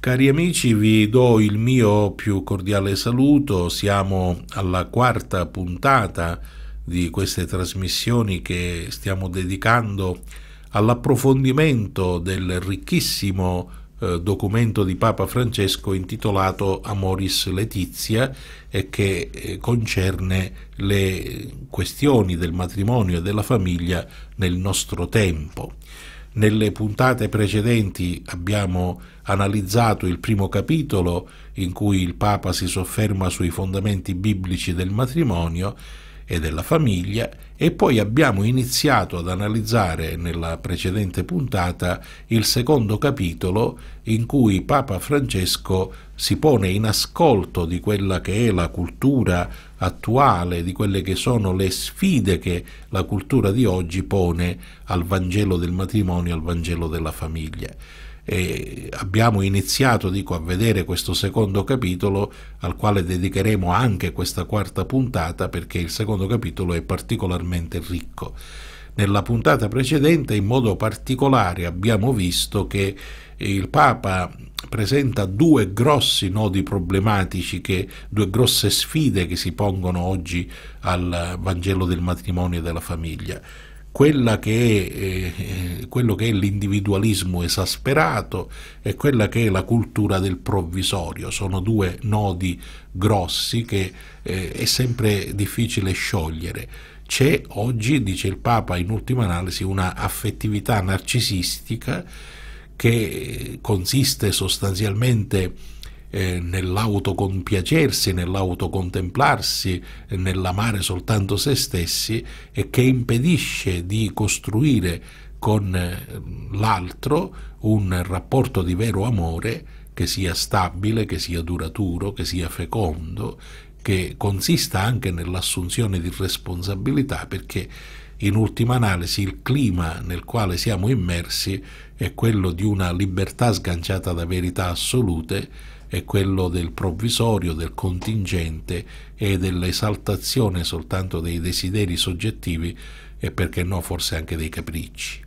Cari amici, vi do il mio più cordiale saluto. Siamo alla quarta puntata di queste trasmissioni che stiamo dedicando all'approfondimento del ricchissimo eh, documento di Papa Francesco intitolato Amoris Letizia e che eh, concerne le questioni del matrimonio e della famiglia nel nostro tempo. Nelle puntate precedenti abbiamo analizzato il primo capitolo in cui il Papa si sofferma sui fondamenti biblici del matrimonio e della famiglia e poi abbiamo iniziato ad analizzare nella precedente puntata il secondo capitolo in cui Papa Francesco si pone in ascolto di quella che è la cultura attuale, di quelle che sono le sfide che la cultura di oggi pone al Vangelo del matrimonio, al Vangelo della famiglia e abbiamo iniziato dico, a vedere questo secondo capitolo al quale dedicheremo anche questa quarta puntata perché il secondo capitolo è particolarmente ricco. Nella puntata precedente in modo particolare abbiamo visto che il Papa presenta due grossi nodi problematici, che, due grosse sfide che si pongono oggi al Vangelo del matrimonio e della famiglia quella che è, eh, quello che è l'individualismo esasperato e quella che è la cultura del provvisorio. Sono due nodi grossi che eh, è sempre difficile sciogliere. C'è oggi, dice il Papa in ultima analisi, una affettività narcisistica che consiste sostanzialmente eh, nell'autocompiacersi, nell'autocontemplarsi, eh, nell'amare soltanto se stessi e che impedisce di costruire con eh, l'altro un rapporto di vero amore che sia stabile, che sia duraturo, che sia fecondo, che consista anche nell'assunzione di responsabilità perché in ultima analisi il clima nel quale siamo immersi è quello di una libertà sganciata da verità assolute è quello del provvisorio, del contingente e dell'esaltazione soltanto dei desideri soggettivi e perché no forse anche dei capricci.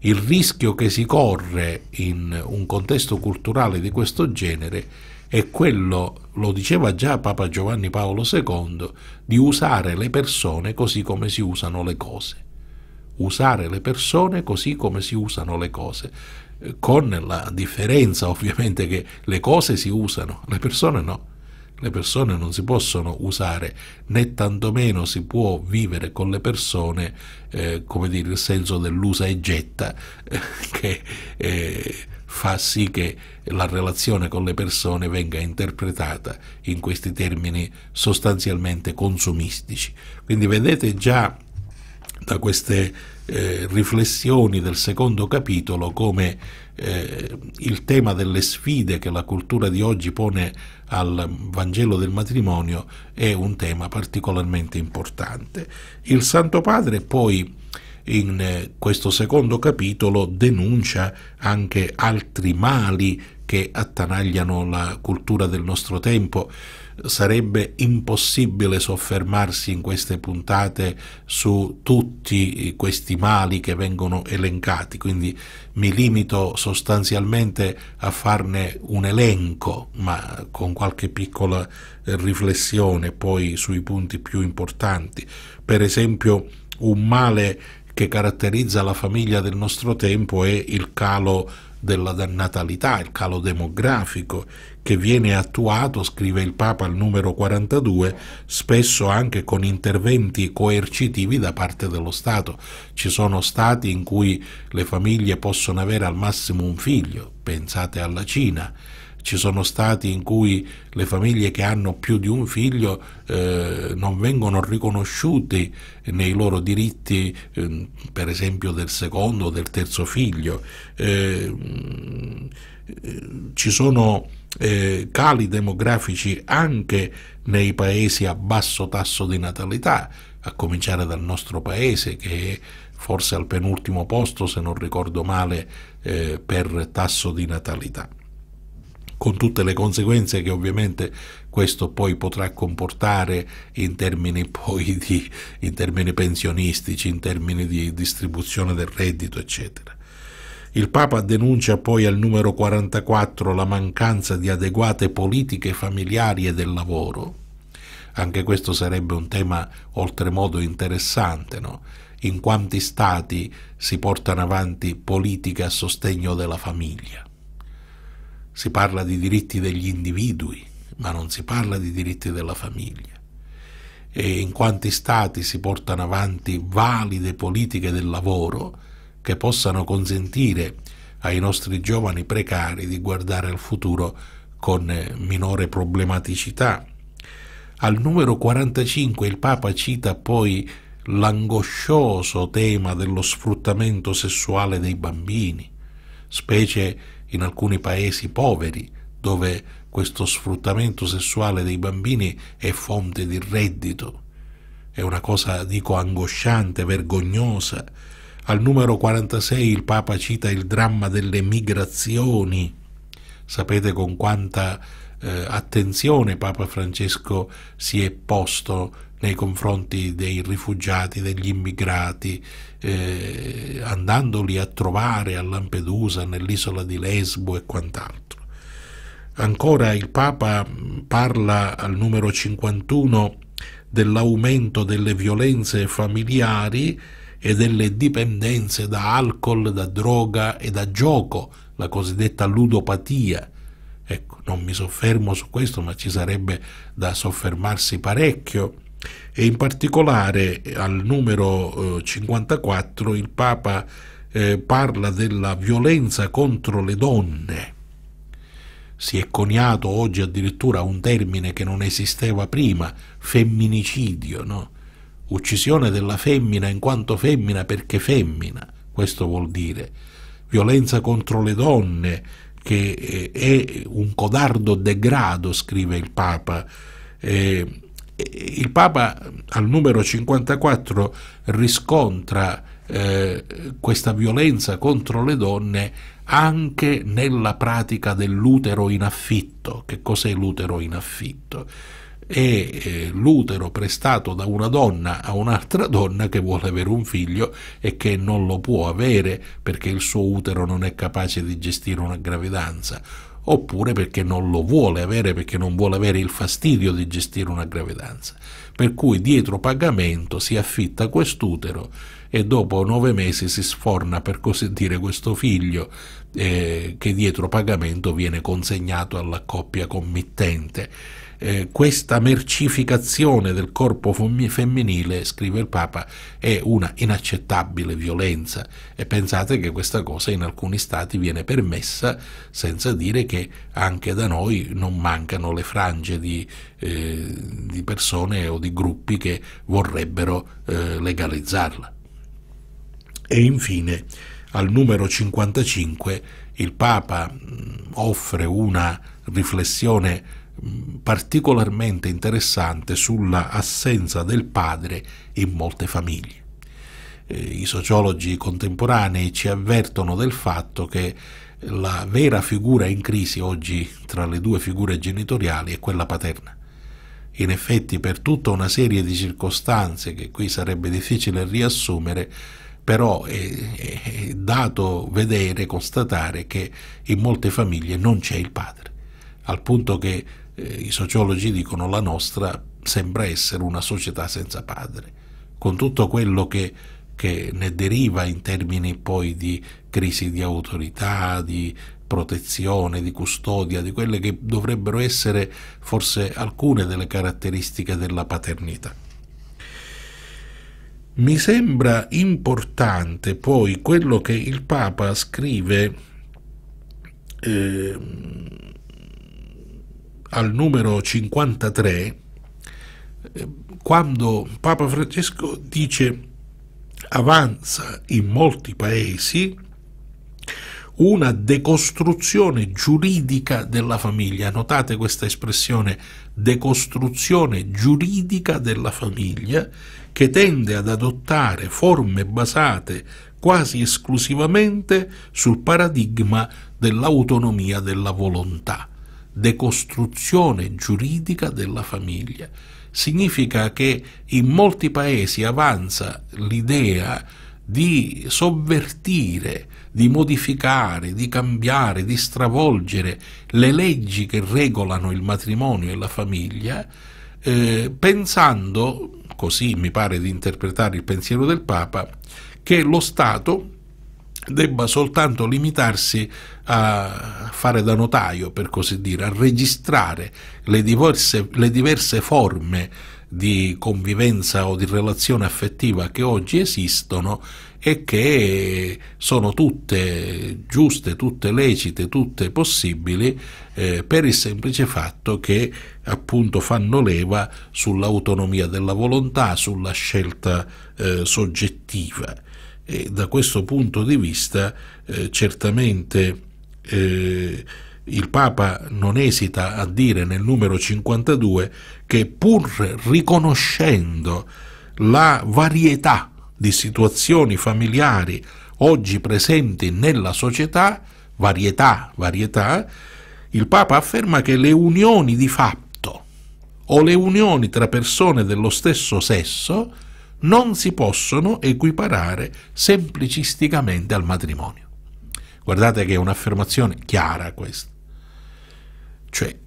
Il rischio che si corre in un contesto culturale di questo genere è quello, lo diceva già Papa Giovanni Paolo II, di usare le persone così come si usano le cose usare le persone così come si usano le cose eh, con la differenza ovviamente che le cose si usano, le persone no. Le persone non si possono usare, né tantomeno si può vivere con le persone, eh, come dire, il senso dell'usa e getta, eh, che eh, fa sì che la relazione con le persone venga interpretata in questi termini sostanzialmente consumistici. Quindi vedete già da queste eh, riflessioni del secondo capitolo come eh, il tema delle sfide che la cultura di oggi pone al Vangelo del matrimonio è un tema particolarmente importante. Il Santo Padre poi in eh, questo secondo capitolo denuncia anche altri mali che attanagliano la cultura del nostro tempo sarebbe impossibile soffermarsi in queste puntate su tutti questi mali che vengono elencati, quindi mi limito sostanzialmente a farne un elenco, ma con qualche piccola riflessione poi sui punti più importanti. Per esempio, un male che caratterizza la famiglia del nostro tempo è il calo della natalità, il calo demografico, che viene attuato, scrive il Papa al numero 42, spesso anche con interventi coercitivi da parte dello Stato. Ci sono stati in cui le famiglie possono avere al massimo un figlio, pensate alla Cina ci sono stati in cui le famiglie che hanno più di un figlio eh, non vengono riconosciuti nei loro diritti, eh, per esempio del secondo o del terzo figlio. Eh, mm, eh ci sono eh, cali demografici anche nei paesi a basso tasso di natalità, a cominciare dal nostro paese che è forse al penultimo posto, se non ricordo male, eh, per tasso di natalità con tutte le conseguenze che ovviamente questo poi potrà comportare in termini, di, in termini pensionistici, in termini di distribuzione del reddito, eccetera. Il Papa denuncia poi al numero 44 la mancanza di adeguate politiche familiari e del lavoro. Anche questo sarebbe un tema oltremodo interessante, no? In quanti stati si portano avanti politiche a sostegno della famiglia? Si parla di diritti degli individui, ma non si parla di diritti della famiglia. E in quanti stati si portano avanti valide politiche del lavoro? che possano consentire ai nostri giovani precari di guardare al futuro con eh, minore problematicità. Al numero 45 il Papa cita poi l'angoscioso tema dello sfruttamento sessuale dei bambini, specie in alcuni paesi poveri, dove questo sfruttamento sessuale dei bambini è fonte di reddito. È una cosa, dico, angosciante, vergognosa, al numero 46 il Papa cita il dramma delle migrazioni. Sapete con quanta eh, attenzione Papa Francesco si è posto nei confronti dei rifugiati, degli immigrati, eh, andandoli a trovare a Lampedusa, nell'isola di Lesbo e quant'altro. Ancora il Papa mm, parla al numero 51 dell'aumento delle violenze familiari e delle dipendenze da alcol, da droga e da gioco, la cosiddetta ludopatia. Ecco, non mi soffermo su questo, ma ci sarebbe da soffermarsi parecchio. E in particolare al numero 54 eh, il Papa eh, parla della violenza contro le donne. Si è coniato oggi addirittura un termine che non esisteva prima, femminicidio, no? uccisione della femmina in quanto femmina perché femmina, questo vuol dire, violenza contro le donne che eh, è un codardo degrado, scrive il Papa. Eh, il Papa al numero 54 riscontra eh, questa violenza contro le donne anche nella pratica dell'utero in affitto. Che cos'è l'utero in affitto? è eh, l'utero prestato da una donna a un'altra donna che vuole avere un figlio e che non lo può avere perché il suo utero non è capace di gestire una gravidanza oppure perché non lo vuole avere, perché non vuole avere il fastidio di gestire una gravidanza. Per cui dietro pagamento si affitta quest'utero e dopo nove mesi si sforna per così dire questo figlio eh, che dietro pagamento viene consegnato alla coppia committente eh, questa mercificazione del corpo femminile, scrive il Papa, è una inaccettabile violenza e pensate che questa cosa in alcuni stati viene permessa senza dire che anche da noi non mancano le frange di, eh, di persone o di gruppi che vorrebbero eh, legalizzarla. E infine al numero 55 il Papa mm, offre una riflessione particolarmente interessante sulla assenza del padre in molte famiglie. Eh, I sociologi contemporanei ci avvertono del fatto che la vera figura in crisi oggi tra le due figure genitoriali è quella paterna. In effetti per tutta una serie di circostanze che qui sarebbe difficile riassumere, però è, è dato vedere, constatare che in molte famiglie non c'è il padre, al punto che eh, i sociologi dicono la nostra sembra essere una società senza padre, con tutto quello che, che ne deriva in termini poi di crisi di autorità, di protezione, di custodia, di quelle che dovrebbero essere forse alcune delle caratteristiche della paternità. Mi sembra importante poi quello che il Papa scrive eh, al numero 53, eh, quando Papa Francesco dice avanza in molti paesi una decostruzione giuridica della famiglia. Notate questa espressione decostruzione giuridica della famiglia che tende ad adottare forme basate quasi esclusivamente sul paradigma dell'autonomia della volontà decostruzione giuridica della famiglia. Significa che in molti paesi avanza l'idea di sovvertire, di modificare, di cambiare, di stravolgere le leggi che regolano il matrimonio e la famiglia, eh, pensando, così mi pare di interpretare il pensiero del Papa, che lo Stato debba soltanto limitarsi a fare da notaio, per così dire, a registrare le diverse, le diverse forme di convivenza o di relazione affettiva che oggi esistono e che sono tutte giuste, tutte lecite, tutte possibili eh, per il semplice fatto che appunto fanno leva sull'autonomia della volontà, sulla scelta eh, soggettiva e da questo punto di vista eh, certamente eh, il Papa non esita a dire nel numero 52 che pur riconoscendo la varietà di situazioni familiari oggi presenti nella società, varietà, varietà, il Papa afferma che le unioni di fatto o le unioni tra persone dello stesso sesso non si possono equiparare semplicisticamente al matrimonio. Guardate che è un'affermazione chiara questa. Cioè,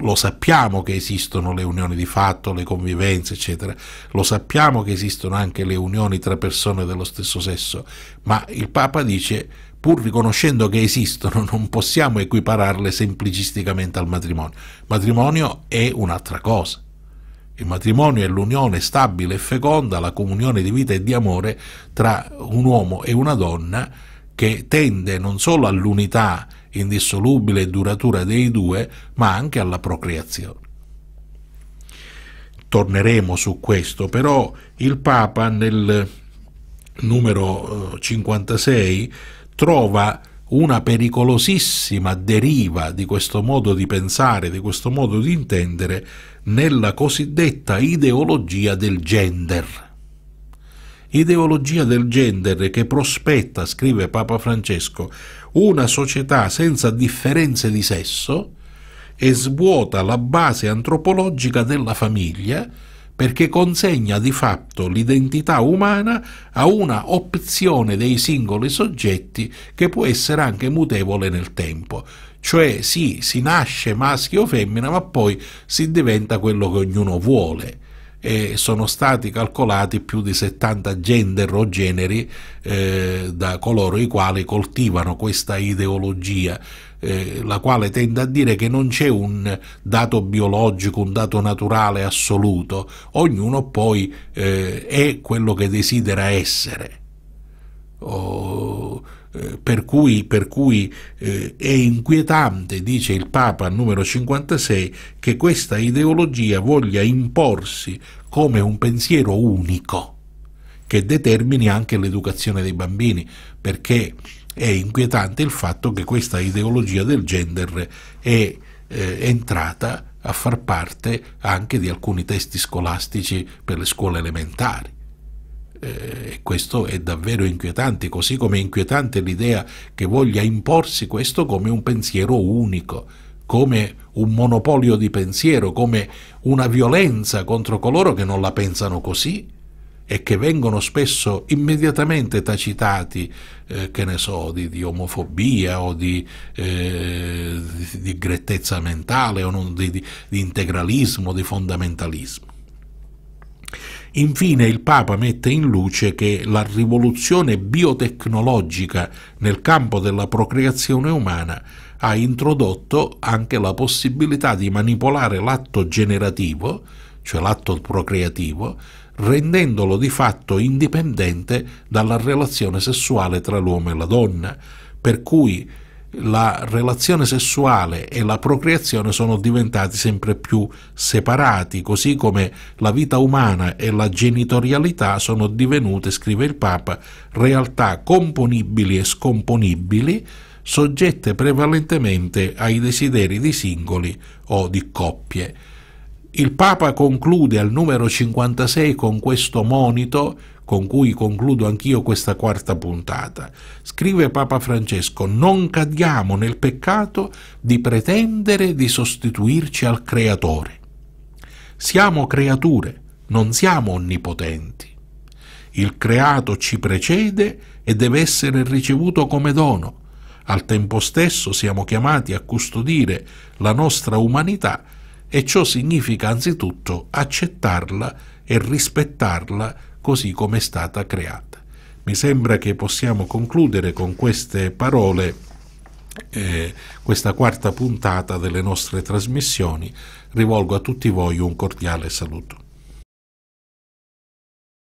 lo sappiamo che esistono le unioni di fatto, le convivenze, eccetera, lo sappiamo che esistono anche le unioni tra persone dello stesso sesso, ma il Papa dice, pur riconoscendo che esistono, non possiamo equipararle semplicisticamente al matrimonio. matrimonio è un'altra cosa. Il matrimonio è l'unione stabile e feconda, la comunione di vita e di amore tra un uomo e una donna che tende non solo all'unità indissolubile e duratura dei due, ma anche alla procreazione. Torneremo su questo, però il Papa nel numero 56 eh, trova una pericolosissima deriva di questo modo di pensare, di questo modo di intendere, nella cosiddetta ideologia del gender. Ideologia del gender che prospetta, scrive Papa Francesco, una società senza differenze di sesso e svuota la base antropologica della famiglia, perché consegna di fatto l'identità umana a una opzione dei singoli soggetti che può essere anche mutevole nel tempo. Cioè sì, si nasce maschio o femmina, ma poi si diventa quello che ognuno vuole. E sono stati calcolati più di 70 gender o generi eh, da coloro i quali coltivano questa ideologia eh, la quale tende a dire che non c'è un dato biologico, un dato naturale assoluto, ognuno poi eh, è quello che desidera essere. Oh, eh, per cui, per cui eh, è inquietante, dice il Papa numero 56, che questa ideologia voglia imporsi come un pensiero unico che determini anche l'educazione dei bambini, perché è inquietante il fatto che questa ideologia del gender è eh, entrata a far parte anche di alcuni testi scolastici per le scuole elementari. Eh, questo è davvero inquietante, così come è inquietante l'idea che voglia imporsi questo come un pensiero unico, come un monopolio di pensiero, come una violenza contro coloro che non la pensano così e che vengono spesso immediatamente tacitati, eh, che ne so, di, di omofobia o di, eh, di, di, grettezza mentale o non, di, di integralismo, di fondamentalismo. Infine il Papa mette in luce che la rivoluzione biotecnologica nel campo della procreazione umana ha introdotto anche la possibilità di manipolare l'atto generativo, cioè l'atto procreativo, rendendolo di fatto indipendente dalla relazione sessuale tra l'uomo e la donna, per cui la relazione sessuale e la procreazione sono diventati sempre più separati, così come la vita umana e la genitorialità sono divenute, scrive il Papa, realtà componibili e scomponibili, soggette prevalentemente ai desideri di singoli o di coppie. Il Papa conclude al numero 56 con questo monito con cui concludo anch'io questa quarta puntata. Scrive Papa Francesco, non cadiamo nel peccato di pretendere di sostituirci al Creatore. Siamo creature, non siamo onnipotenti. Il creato ci precede e deve essere ricevuto come dono. Al tempo stesso siamo chiamati a custodire la nostra umanità e ciò significa anzitutto accettarla e rispettarla così come è stata creata. Mi sembra che possiamo concludere con queste parole eh, questa quarta puntata delle nostre trasmissioni. Rivolgo a tutti voi un cordiale saluto.